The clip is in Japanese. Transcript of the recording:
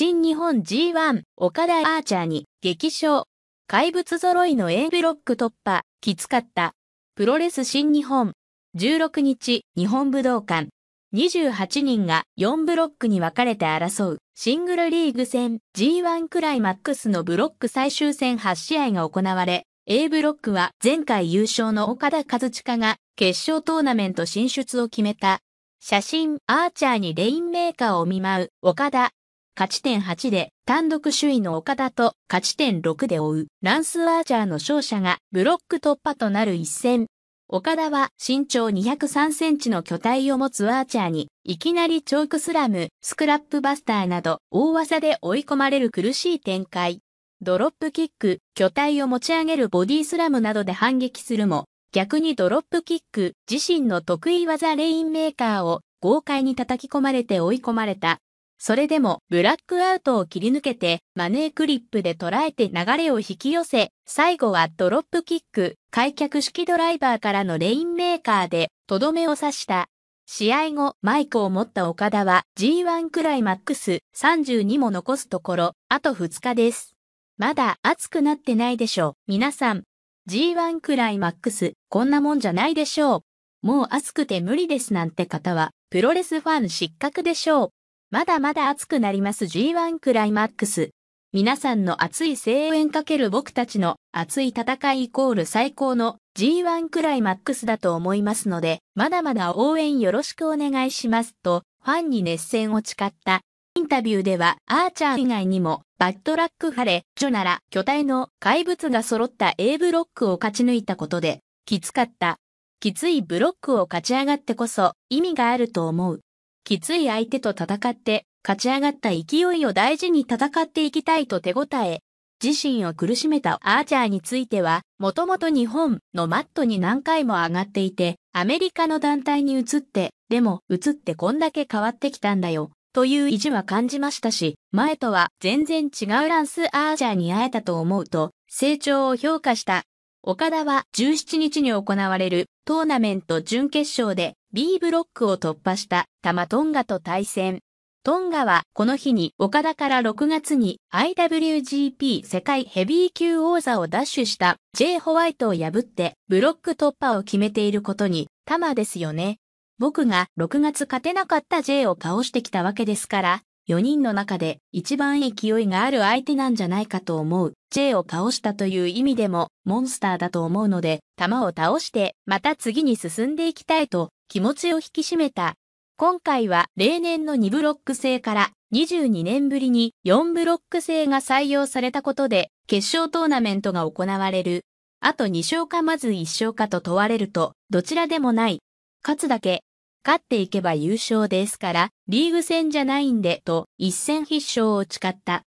新日本 G1 岡田アーチャーに激賞。怪物揃いの A ブロック突破、きつかった。プロレス新日本。16日、日本武道館。28人が4ブロックに分かれて争うシングルリーグ戦 G1 クライマックスのブロック最終戦8試合が行われ、A ブロックは前回優勝の岡田和親が決勝トーナメント進出を決めた。写真、アーチャーにレインメーカーを見舞う岡田勝ち点8で単独首位の岡田と勝ち点6で追うランスアーチャーの勝者がブロック突破となる一戦。岡田は身長203センチの巨体を持つアーチャーに、いきなりチョークスラム、スクラップバスターなど大技で追い込まれる苦しい展開。ドロップキック、巨体を持ち上げるボディスラムなどで反撃するも、逆にドロップキック、自身の得意技レインメーカーを豪快に叩き込まれて追い込まれた。それでもブラックアウトを切り抜けてマネークリップで捉えて流れを引き寄せ、最後はドロップキック、開脚式ドライバーからのレインメーカーでとどめを刺した。試合後、マイクを持った岡田は G1 クライマックス32も残すところ、あと2日です。まだ暑くなってないでしょう。皆さん、G1 クライマックス、こんなもんじゃないでしょう。もう暑くて無理ですなんて方は、プロレスファン失格でしょう。まだまだ熱くなります G1 クライマックス。皆さんの熱い声援かける僕たちの熱い戦いイコール最高の G1 クライマックスだと思いますので、まだまだ応援よろしくお願いしますと、ファンに熱戦を誓った。インタビューでは、アーチャー以外にも、バッドラックハレ、ジョなら、巨体の怪物が揃った A ブロックを勝ち抜いたことで、きつかった。きついブロックを勝ち上がってこそ、意味があると思う。きつい相手と戦って、勝ち上がった勢いを大事に戦っていきたいと手応え、自身を苦しめたアーチャーについては、もともと日本のマットに何回も上がっていて、アメリカの団体に移って、でも移ってこんだけ変わってきたんだよ、という意地は感じましたし、前とは全然違うランスアーチャーに会えたと思うと、成長を評価した。岡田は17日に行われるトーナメント準決勝で B ブロックを突破したタマトンガと対戦。トンガはこの日に岡田から6月に IWGP 世界ヘビー級王座を奪取した J ホワイトを破ってブロック突破を決めていることにタマですよね。僕が6月勝てなかった J を倒してきたわけですから、4人の中で一番勢いがある相手なんじゃないかと思う。J を倒したという意味でもモンスターだと思うので、玉を倒してまた次に進んでいきたいと気持ちを引き締めた。今回は例年の2ブロック制から22年ぶりに4ブロック制が採用されたことで決勝トーナメントが行われる。あと2勝かまず1勝かと問われるとどちらでもない。勝つだけ。勝っていけば優勝ですからリーグ戦じゃないんでと一戦必勝を誓った。